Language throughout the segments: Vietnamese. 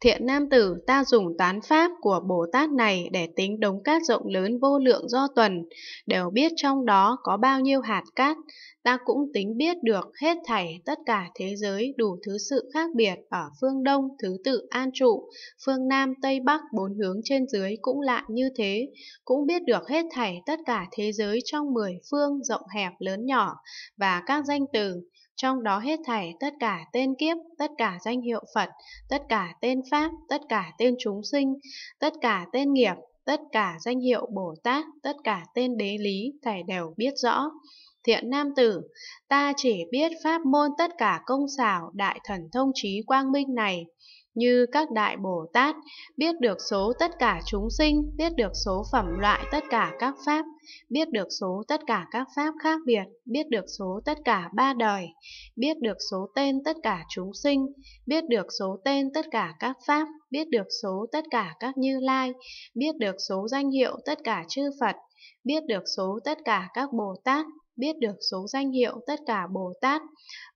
Thiện nam tử ta dùng toán pháp của Bồ Tát này để tính đống cát rộng lớn vô lượng do tuần, đều biết trong đó có bao nhiêu hạt cát, ta cũng tính biết được hết thảy tất cả thế giới đủ thứ sự khác biệt ở phương Đông thứ tự an trụ, phương Nam Tây Bắc bốn hướng trên dưới cũng lạ như thế, cũng biết được hết thảy tất cả thế giới trong mười phương rộng hẹp lớn nhỏ và các danh từ trong đó hết thảy tất cả tên kiếp, tất cả danh hiệu Phật, tất cả tên Pháp, tất cả tên chúng sinh, tất cả tên nghiệp, tất cả danh hiệu Bồ Tát, tất cả tên đế lý, Thầy đều biết rõ. Thiện nam tử, ta chỉ biết pháp môn tất cả công xảo đại thần thông trí quang minh này, như các đại Bồ Tát, biết được số tất cả chúng sinh, biết được số phẩm loại tất cả các pháp, biết được số tất cả các pháp khác biệt, biết được số tất cả ba đời, biết được số tên tất cả chúng sinh, biết được số tên tất cả các pháp, biết được số tất cả các như lai, biết được số danh hiệu tất cả chư Phật, biết được số tất cả các Bồ Tát, biết được số danh hiệu tất cả Bồ Tát,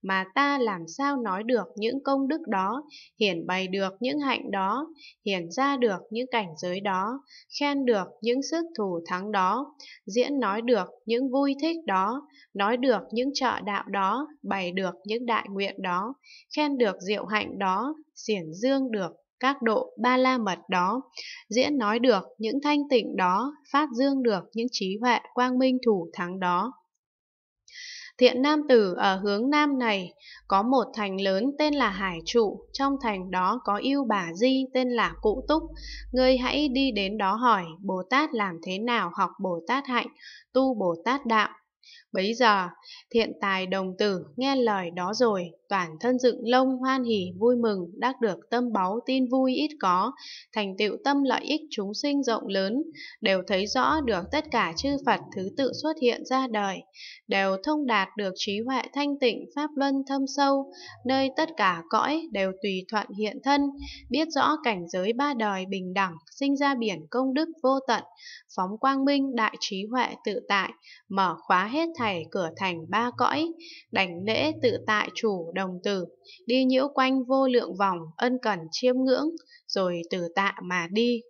mà ta làm sao nói được những công đức đó, hiển bày được những hạnh đó, hiển ra được những cảnh giới đó, khen được những sức thù thắng đó, diễn nói được những vui thích đó, nói được những trợ đạo đó, bày được những đại nguyện đó, khen được diệu hạnh đó, xiển dương được các độ ba la mật đó, diễn nói được những thanh tịnh đó, phát dương được những trí huệ quang minh thủ thắng đó. Thiện nam tử ở hướng nam này có một thành lớn tên là Hải Trụ, trong thành đó có yêu bà Di tên là Cụ Túc. Ngươi hãy đi đến đó hỏi Bồ Tát làm thế nào học Bồ Tát hạnh, tu Bồ Tát đạo. Bấy giờ, thiện tài đồng tử nghe lời đó rồi, toàn thân dựng lông hoan hỉ vui mừng, đắc được tâm báu tin vui ít có, thành tựu tâm lợi ích chúng sinh rộng lớn, đều thấy rõ được tất cả chư Phật thứ tự xuất hiện ra đời, đều thông đạt được trí huệ thanh tịnh pháp luân thâm sâu, nơi tất cả cõi đều tùy thuận hiện thân, biết rõ cảnh giới ba đời bình đẳng, sinh ra biển công đức vô tận, phóng quang minh đại trí huệ tự tại, mở khóa hết thảy cửa thành ba cõi, đảnh lễ tự tại chủ đồng tử, đi nhiễu quanh vô lượng vòng ân cần chiêm ngưỡng, rồi từ tạ mà đi.